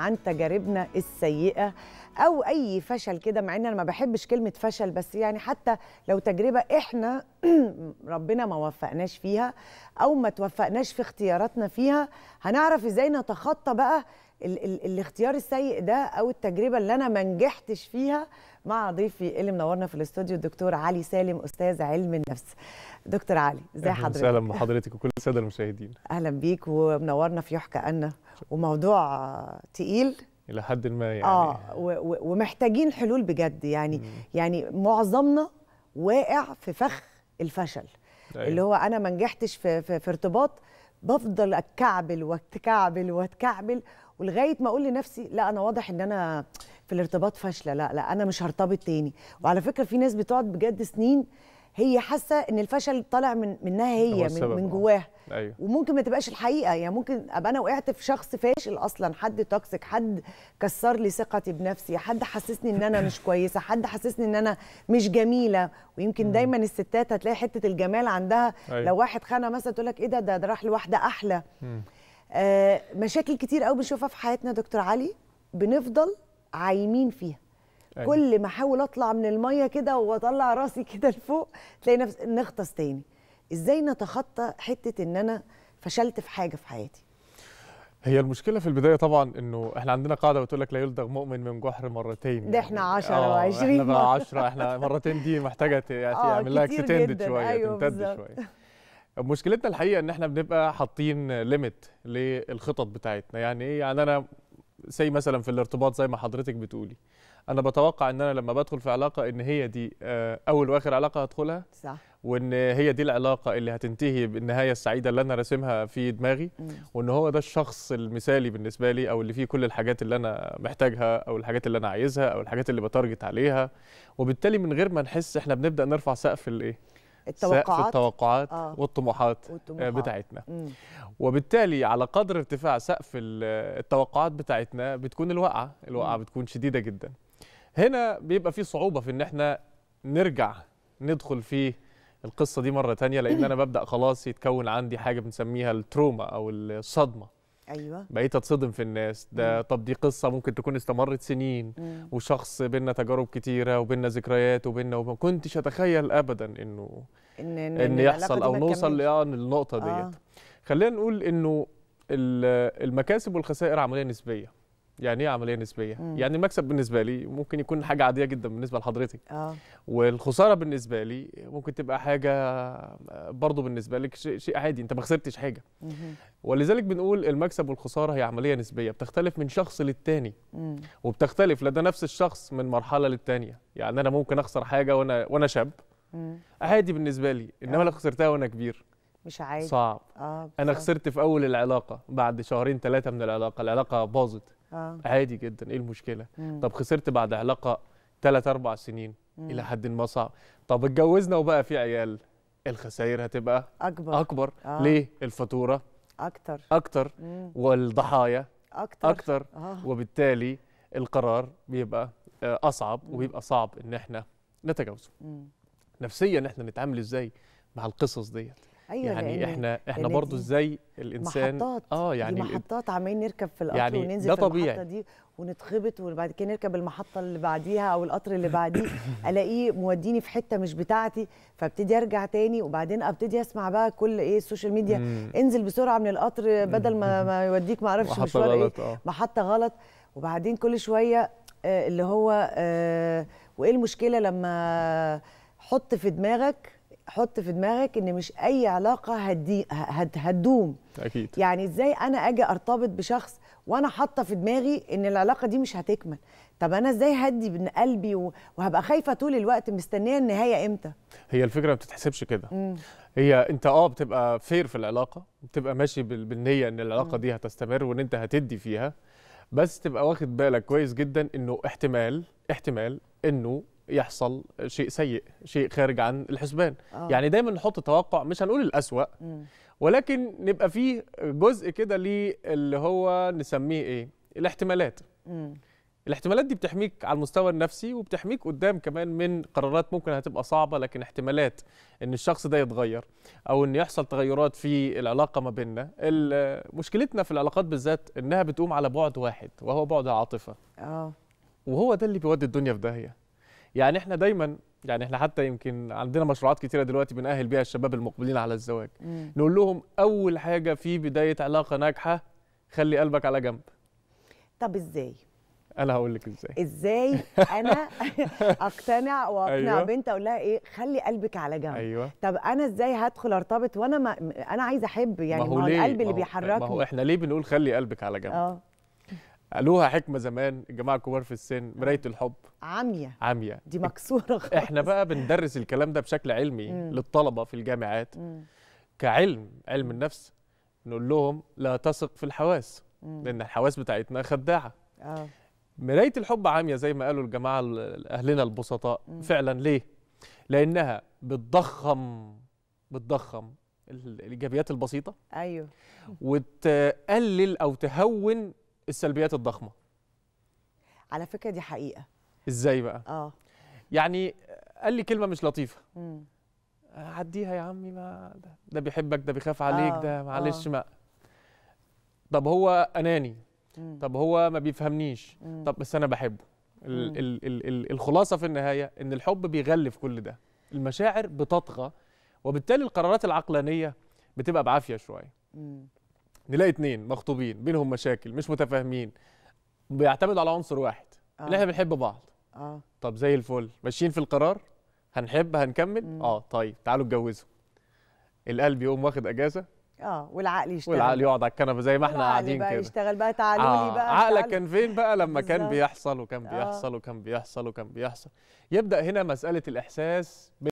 عن تجاربنا السيئة أو أي فشل كده مع إن أنا ما بحبش كلمة فشل بس يعني حتى لو تجربة إحنا ربنا ما وفقناش فيها أو ما توفقناش في اختياراتنا فيها هنعرف إزاي نتخطى بقى ال ال الاختيار السيء ده او التجربه اللي انا ما نجحتش فيها مع ضيفي اللي منورنا في الاستوديو الدكتور علي سالم استاذ علم النفس دكتور علي ازي حضرتك وسهلا بحضرتك وكل الساده المشاهدين اهلا بيك ومنورنا في يحكى أنا وموضوع تقيل الى حد ما يعني اه ومحتاجين حلول بجد يعني مم. يعني معظمنا واقع في فخ الفشل أيوة. اللي هو انا ما نجحتش في, في, في ارتباط بفضل اتكعبل واتكعبل واتكعبل ولغايه ما اقول لنفسي لا انا واضح ان انا في الارتباط فاشله لا لا انا مش هرتبط تاني وعلى فكره في ناس بتقعد بجد سنين هي حاسه ان الفشل طالع من منها هي من, من آه. جواها أيوه. وممكن ما تبقاش الحقيقه يعني ممكن ابقى انا وقعت في شخص فاشل اصلا حد توكسيك حد كسر لي ثقتي بنفسي حد حسسني ان انا مش كويسه حد حسسني ان انا مش جميله ويمكن دايما الستات هتلاقي حته الجمال عندها أيوه. لو واحد خانها مثلا تقول لك ايه ده ده راح لواحده احلى آه، مشاكل كتير قوي بنشوفها في حياتنا دكتور علي بنفضل عايمين فيها أيوة. كل ما احاول اطلع من الميه كده واطلع راسي كده لفوق تلاقي نفس نغطس تاني ازاي نتخطى حته ان انا فشلت في حاجه في حياتي هي المشكله في البدايه طبعا انه احنا عندنا قاعده بتقول لك لا يلدغ مؤمن من جحر مرتين ده احنا 10 يعني آه، و20 احنا بقى 10 احنا مرتين دي محتاجه آه، يعمل لها اكستندد شويه أيوة تمتد شويه مشكلتنا الحقيقه ان احنا بنبقى حاطين ليميت للخطط بتاعتنا يعني ايه يعني انا زي مثلا في الارتباط زي ما حضرتك بتقولي انا بتوقع ان انا لما بدخل في علاقه ان هي دي آه، اول واخر علاقه هدخلها صح وان هي دي العلاقه اللي هتنتهي بالنهايه السعيده اللي انا راسمها في دماغي وان هو ده الشخص المثالي بالنسبه لي او اللي فيه كل الحاجات اللي انا محتاجها او الحاجات اللي انا عايزها او الحاجات اللي بتارجت عليها وبالتالي من غير ما نحس احنا بنبدا نرفع سقف الايه التوقعات سقف التوقعات آه. والطموحات, آه، والطموحات بتاعتنا مم. وبالتالي على قدر ارتفاع سقف التوقعات بتاعتنا بتكون الواقعه الواقعه بتكون شديده جدا هنا بيبقى في صعوبه في ان احنا نرجع ندخل في القصه دي مره تانية لان انا ببدا خلاص يتكون عندي حاجه بنسميها التروما او الصدمه ايوه بقيت اتصدم في الناس ده مم. طب دي قصه ممكن تكون استمرت سنين مم. وشخص بينا تجارب كتيره وبينا ذكريات وبينا وما كنتش اتخيل ابدا انه ان ان, إن يحصل او نوصل للنقطه آه. ديت آه. خلينا نقول انه المكاسب والخسائر عمليه نسبيه يعني ايه عمليه نسبيه مم. يعني المكسب بالنسبه لي ممكن يكون حاجه عاديه جدا بالنسبه لحضرتك اه والخساره بالنسبه لي ممكن تبقى حاجه آه، برضه بالنسبه لك شيء عادي انت ما خسرتش حاجه مم. ولذلك بنقول المكسب والخساره هي عمليه نسبيه بتختلف من شخص للتاني مم. وبتختلف لدى نفس الشخص من مرحله للتانيه يعني انا ممكن اخسر حاجه وانا وانا شاب مم. عادي بالنسبه لي انما آه. لو خسرتها وانا كبير مش عادي صعب آه انا خسرت في اول العلاقه بعد شهرين ثلاثه من العلاقه العلاقه باظت آه. عادي جدا ايه المشكله مم. طب خسرت بعد علاقه 3 4 سنين مم. الى حد ما صعب طب اتجوزنا وبقى في عيال الخسائر هتبقى اكبر اكبر آه. ليه الفاتوره اكتر اكتر مم. والضحايا اكتر اكتر آه. وبالتالي القرار بيبقى آه، اصعب مم. وبيبقى صعب ان احنا نتجاوزه نفسيا احنا نتعامل ازاي مع القصص ديت أيوة يعني احنا احنا برضه ازاي الانسان محطات اه يعني دي محطات عمالين نركب في القطر يعني وننزل ده في طبيعي. المحطه دي ونتخبط وبعد كده نركب المحطه اللي بعديها او القطر اللي بعديه الاقيه موديني في حته مش بتاعتي فابتدي ارجع تاني وبعدين ابتدي اسمع بقى كل ايه السوشيال ميديا مم. انزل بسرعه من القطر بدل ما, ما يوديك ما اعرفش مشوار ايه آه. محطه غلط وبعدين كل شويه آه اللي هو آه وايه المشكله لما حط في دماغك حط في دماغك ان مش اي علاقه هدي هد هتدوم اكيد يعني ازاي انا اجي ارتبط بشخص وانا حاطه في دماغي ان العلاقه دي مش هتكمل طب انا ازاي هدي من قلبي وهبقى خايفه طول الوقت مستنيه النهايه امتى هي الفكره ما بتتحسبش كده هي انت اه بتبقى فير في العلاقه بتبقى ماشي بالنيه ان العلاقه م. دي هتستمر وان انت هتدي فيها بس تبقى واخد بالك كويس جدا انه احتمال احتمال انه يحصل شيء سيء شيء خارج عن الحسبان أوه. يعني دايما نحط توقع مش هنقول الأسوأ مم. ولكن نبقى فيه جزء كده ليه اللي هو نسميه ايه الاحتمالات مم. الاحتمالات دي بتحميك على المستوى النفسي وبتحميك قدام كمان من قرارات ممكن هتبقى صعبة لكن احتمالات ان الشخص ده يتغير او ان يحصل تغيرات في العلاقة ما بيننا مشكلتنا في العلاقات بالذات انها بتقوم على بعد واحد وهو بعد العاطفة أوه. وهو ده اللي بيودي الدنيا في داهية يعني احنا دايما يعني احنا حتى يمكن عندنا مشروعات كتيره دلوقتي بنأهل بيها الشباب المقبلين على الزواج مم. نقول لهم اول حاجه في بدايه علاقه ناجحه خلي قلبك على جنب طب ازاي انا هقول لك ازاي ازاي انا اقتنع واقنع أيوة. بنت اقول لها ايه خلي قلبك على جنب أيوة. طب انا ازاي هدخل ارتبط وانا ما انا عايزه احب يعني ما هو, القلب اللي بيحركني ما هو احنا ليه بنقول خلي قلبك على جنب أوه. قالوها حكمه زمان الجماعه الكبار في السن آه. مرايه الحب عاميه عاميه دي مكسوره خالص احنا بقى بندرس الكلام ده بشكل علمي مم. للطلبه في الجامعات مم. كعلم علم النفس نقول لهم لا تثق في الحواس مم. لان الحواس بتاعتنا خداعه اه مرايه الحب عاميه زي ما قالوا الجماعه اهلنا البسطاء مم. فعلا ليه لانها بتضخم بتضخم الايجابيات البسيطه ايوه وتقلل او تهون السلبيات الضخمه على فكره دي حقيقه ازاي بقى اه يعني قال لي كلمه مش لطيفه امم عديها يا عمي ما ده, ده بيحبك ده بيخاف آه، عليك آه. ده معلش آه. ما طب هو اناني مم. طب هو ما بيفهمنيش مم. طب بس انا بحبه الـ ال ال ال الخلاصه في النهايه ان الحب بيغلف كل ده المشاعر بتطغى وبالتالي القرارات العقلانيه بتبقى بعافيه شويه نلاقي اتنين مخطوبين بينهم مشاكل مش متفاهمين بيعتمدوا على عنصر واحد آه. اللي احنا بنحب بعض اه طب زي الفل ماشيين في القرار هنحب هنكمل مم. اه طيب تعالوا اتجوزوا القلب يقوم واخد اجازه اه والعقل يشتغل والعقل يقعد على الكنبه زي ما احنا قاعدين كده يشتغل بقى تعالوا لي آه. بقى عقلك كان فين بقى لما بالزبط. كان بيحصل وكان آه. بيحصل وكان بيحصل وكان بيحصل يبدا هنا مساله الاحساس